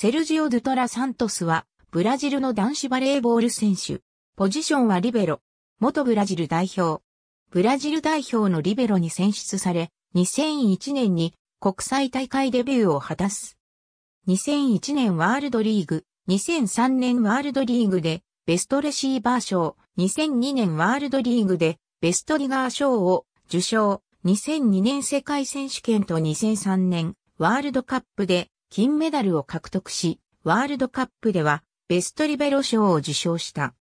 セルジオ・ドゥトラ・サントスは、ブラジルの男子バレーボール選手。ポジションはリベロ。元ブラジル代表。ブラジル代表のリベロに選出され、2001年に国際大会デビューを果たす。2001年ワールドリーグ、2003年ワールドリーグでベストレシーバー賞、2002年ワールドリーグでベストリガー賞を受賞、2002年世界選手権と2003年ワールドカップで金メダルを獲得し、ワールドカップではベストリベロ賞を受賞した。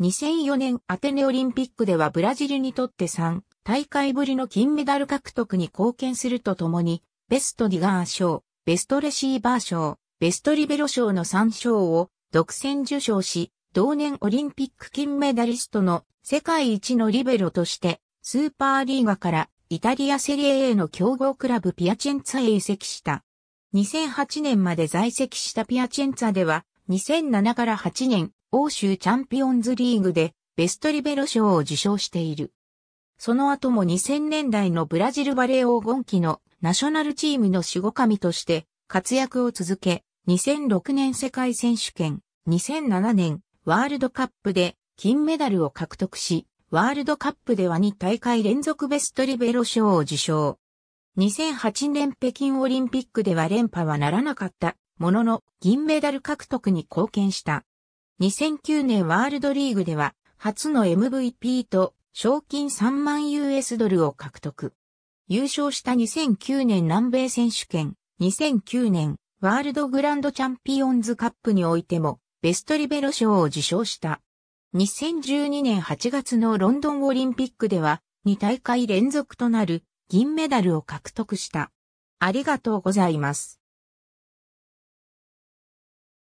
2004年アテネオリンピックではブラジルにとって3大会ぶりの金メダル獲得に貢献するとともに、ベストディガー賞、ベストレシーバー賞、ベストリベロ賞の3賞を独占受賞し、同年オリンピック金メダリストの世界一のリベロとして、スーパーリーガからイタリアセリエ A の強豪クラブピアチェンツへ移籍した。2008年まで在籍したピアチェンツァでは、2007から8年、欧州チャンピオンズリーグでベストリベロ賞を受賞している。その後も2000年代のブラジルバレー黄金期のナショナルチームの守護神として活躍を続け、2006年世界選手権、2007年ワールドカップで金メダルを獲得し、ワールドカップでは2大会連続ベストリベロ賞を受賞。2008年北京オリンピックでは連覇はならなかったものの銀メダル獲得に貢献した。2009年ワールドリーグでは初の MVP と賞金3万 US ドルを獲得。優勝した2009年南米選手権、2009年ワールドグランドチャンピオンズカップにおいてもベストリベロ賞を受賞した。2012年8月のロンドンオリンピックでは2大会連続となる銀メダルを獲得した。ありがとうございます。